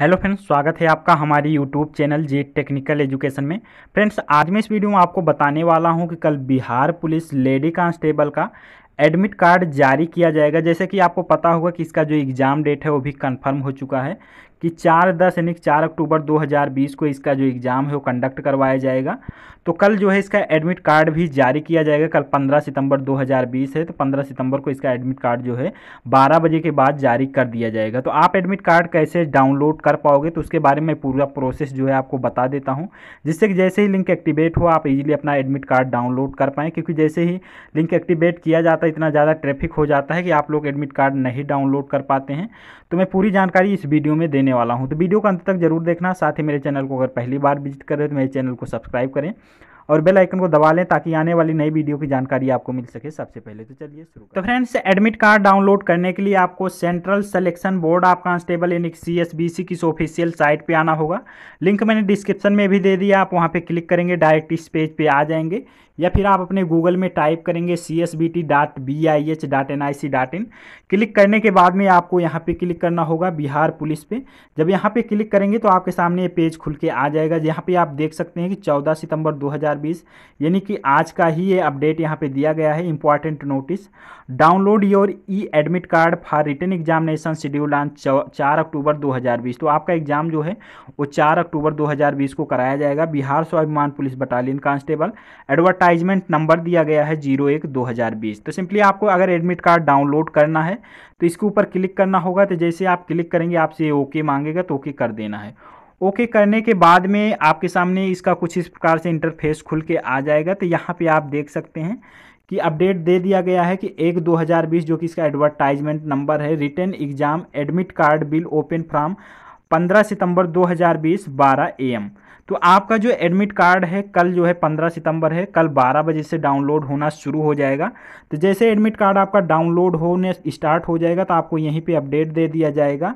hello friends स्वागत है आपका हमारी YouTube channel J technical education में फ्रेंड्स आज मैं इस वीडियो में आपको बताने वाला हूं कि कल बिहार पुलिस लेडी कांस्टेबल का एडमिट कार्ड जारी किया जाएगा जैसे कि आपको पता होगा कि इसका जो एग्ज़ाम डेट है वो भी कंफर्म हो चुका है कि चार दस यानी चार अक्टूबर 2020 को इसका जो एग्ज़ाम है वो कंडक्ट करवाया जाएगा तो कल जो है इसका एडमिट कार्ड भी जारी किया जाएगा कल 15 सितंबर 2020 है तो 15 सितंबर को इसका एडमिट कार्ड जो है 12 बजे के बाद जारी कर दिया जाएगा तो आप एडमिट कार्ड कैसे डाउनलोड कर पाओगे तो उसके बारे में पूरा प्रोसेस जो है आपको बता देता हूँ जिससे कि जैसे ही लिंक एक्टिवेट हो आप इजीली अपना एडमिट कार्ड डाउनलोड कर पाएँ क्योंकि जैसे ही लिंक एक्टिवेट किया जाता है इतना ज़्यादा ट्रैफिक हो जाता है कि आप लोग एडमिट कार्ड नहीं डाउनलोड कर पाते हैं तो मैं पूरी जानकारी इस वीडियो में देने देने वाला हूँ तो वीडियो को अंत तक जरूर देखना साथ ही मेरे चैनल को अगर पहली बार विजिट कर रहे हो तो मेरे चैनल को सब्सक्राइब करें और बेल आइकन को दबा लें ताकि आने वाली नई वीडियो की जानकारी आपको मिल सके सबसे पहले तो चलिए शुरू तो फ्रेंड्स एडमिट कार्ड डाउनलोड करने के लिए आपको central selection board of constable यानी सी एस बी सी की ऑफिशियल साइट पर आना होगा लिंक मैंने डिस्क्रिप्शन में भी दे दिया आप वहाँ पर क्लिक करेंगे डायरेक्ट इस पेज पर आ जाएंगे या फिर आप अपने गूगल में टाइप करेंगे C S B T dot B I H dot N I C dot in click करने के बाद में आपको यहाँ पे क्लिक करना होगा बिहार पुलिस पे जब यहाँ पे क्लिक करेंगे तो आपके सामने ये पेज खुल के आ जाएगा यहाँ पे आप देख सकते हैं कि चौदह सितंबर दो हज़ार 2020 यानी कि आज का ही ये अपडेट यहाँ पे दिया गया है important notice download your e admit card for written examination schedule on चार अक्टूबर 2020 तो आपका एग्जाम जो है वो चार अक्टूबर 2020 को कराया जाएगा Bihar Swabhiman police battalion constable advertisement number दिया गया है जीरो एक दो हज़ार बीस तो सिंपली आपको अगर एडमिट कार्ड डाउनलोड करना है तो इसके ऊपर क्लिक करना होगा तो जैसे आप क्लिक करेंगे आपसे ओके मांगेगा तो ओके कर देना है ओके करने के बाद में आपके सामने इसका कुछ इस प्रकार से इंटरफेस खुल के आ जाएगा तो यहाँ पे आप देख सकते हैं कि अपडेट दे दिया गया है कि एक दो हज़ार बीस जो कि इसका एडवर्टाइजमेंट नंबर है written exam admit card will open from पंद्रह सितंबर दो हज़ार बीस बारह ए एम तो आपका जो एडमिट कार्ड है कल जो है पंद्रह सितंबर है कल बारह बजे से डाउनलोड होना शुरू हो जाएगा तो जैसे एडमिट कार्ड आपका डाउनलोड होने स्टार्ट हो जाएगा तो आपको यहीं पे अपडेट दे दिया जाएगा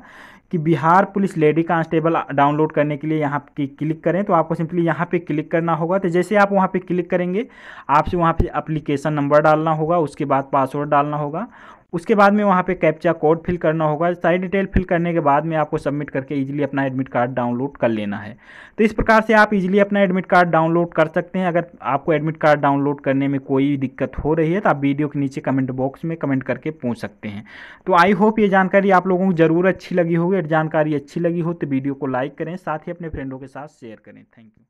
कि Bihar police lady constable download करने के लिए यहाँ की क्लिक करें तो आपको सिंपली यहाँ पे क्लिक करना होगा तो जैसे आप वहाँ पे क्लिक करेंगे आपसे वहाँ पे एप्लीकेशन नंबर डालना होगा उसके बाद पासवर्ड डालना होगा उसके बाद में वहाँ पे कैप्चा कोड फिल करना होगा सारी डिटेल फिल करने के बाद में आपको सबमिट करके ईजिली अपना एडमिट कार्ड डाउनलोड कर लेना है तो इस प्रकार से आप इजीली अपना एडमिट कार्ड डाउनलोड कर सकते हैं अगर आपको एडमिट कार्ड डाउनलोड करने में कोई दिक्कत हो रही है तो आप वीडियो के नीचे कमेंट बॉक्स में कमेंट करके पूछ सकते हैं तो आई होप ये जानकारी आप लोगों को ज़रूर अच्छी लगी होगी और जानकारी अच्छी लगी हो तो वीडियो को लाइक करें साथ ही अपने फ्रेंडों के साथ शेयर करें थैंक यू